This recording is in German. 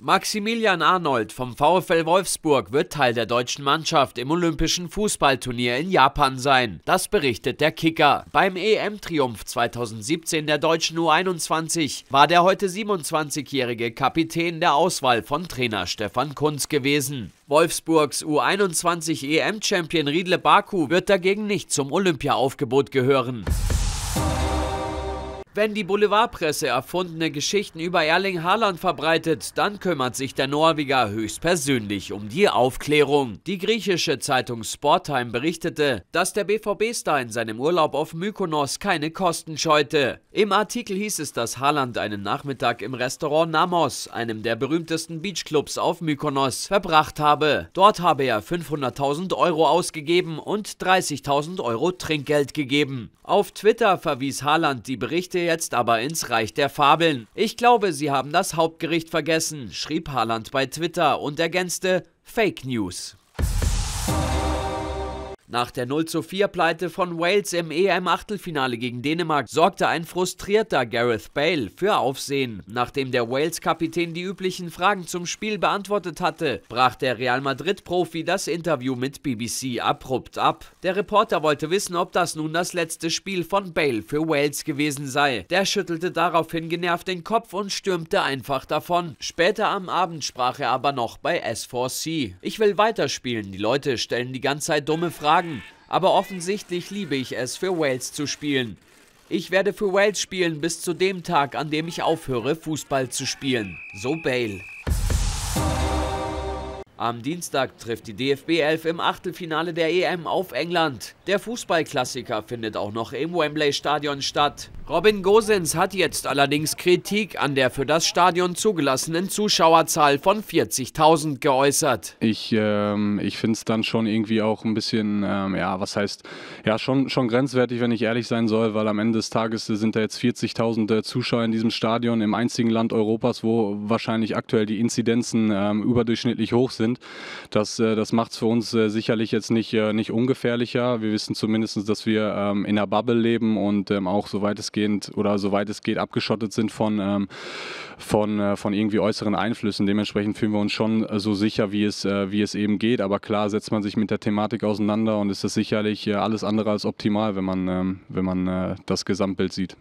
Maximilian Arnold vom VfL Wolfsburg wird Teil der deutschen Mannschaft im Olympischen Fußballturnier in Japan sein. Das berichtet der Kicker. Beim EM-Triumph 2017 der deutschen U21 war der heute 27-jährige Kapitän der Auswahl von Trainer Stefan Kunz gewesen. Wolfsburgs U21 EM-Champion e Riedle Baku wird dagegen nicht zum Olympia-Aufgebot gehören. Wenn die Boulevardpresse erfundene Geschichten über Erling Haaland verbreitet, dann kümmert sich der Norweger höchstpersönlich um die Aufklärung. Die griechische Zeitung Sporttime berichtete, dass der BVB-Star in seinem Urlaub auf Mykonos keine Kosten scheute. Im Artikel hieß es, dass Haaland einen Nachmittag im Restaurant Namos, einem der berühmtesten Beachclubs auf Mykonos, verbracht habe. Dort habe er 500.000 Euro ausgegeben und 30.000 Euro Trinkgeld gegeben. Auf Twitter verwies Haaland die Berichte jetzt aber ins Reich der Fabeln. Ich glaube, sie haben das Hauptgericht vergessen, schrieb Haaland bei Twitter und ergänzte Fake News. Nach der 0 4 Pleite von Wales im EM-Achtelfinale gegen Dänemark sorgte ein frustrierter Gareth Bale für Aufsehen. Nachdem der Wales-Kapitän die üblichen Fragen zum Spiel beantwortet hatte, brach der Real Madrid-Profi das Interview mit BBC abrupt ab. Der Reporter wollte wissen, ob das nun das letzte Spiel von Bale für Wales gewesen sei. Der schüttelte daraufhin genervt den Kopf und stürmte einfach davon. Später am Abend sprach er aber noch bei S4C. Ich will weiterspielen, die Leute stellen die ganze Zeit dumme Fragen sagen, aber offensichtlich liebe ich es, für Wales zu spielen. Ich werde für Wales spielen bis zu dem Tag, an dem ich aufhöre, Fußball zu spielen. So Bale. Am Dienstag trifft die DFB 11 im Achtelfinale der EM auf England. Der Fußballklassiker findet auch noch im Wembley Stadion statt. Robin Gosens hat jetzt allerdings Kritik an der für das Stadion zugelassenen Zuschauerzahl von 40.000 geäußert. Ich, ähm, ich finde es dann schon irgendwie auch ein bisschen, ähm, ja, was heißt, ja, schon, schon grenzwertig, wenn ich ehrlich sein soll, weil am Ende des Tages sind da jetzt 40.000 äh, Zuschauer in diesem Stadion im einzigen Land Europas, wo wahrscheinlich aktuell die Inzidenzen ähm, überdurchschnittlich hoch sind. Das, äh, das macht es für uns äh, sicherlich jetzt nicht, äh, nicht ungefährlicher. Wir wissen zumindest, dass wir ähm, in einer Bubble leben und ähm, auch soweit es geht, weitestgehend oder soweit es geht abgeschottet sind von, ähm, von, äh, von irgendwie äußeren Einflüssen. Dementsprechend fühlen wir uns schon so sicher, wie es, äh, wie es eben geht. Aber klar setzt man sich mit der Thematik auseinander und ist das sicherlich äh, alles andere als optimal, wenn man, ähm, wenn man äh, das Gesamtbild sieht.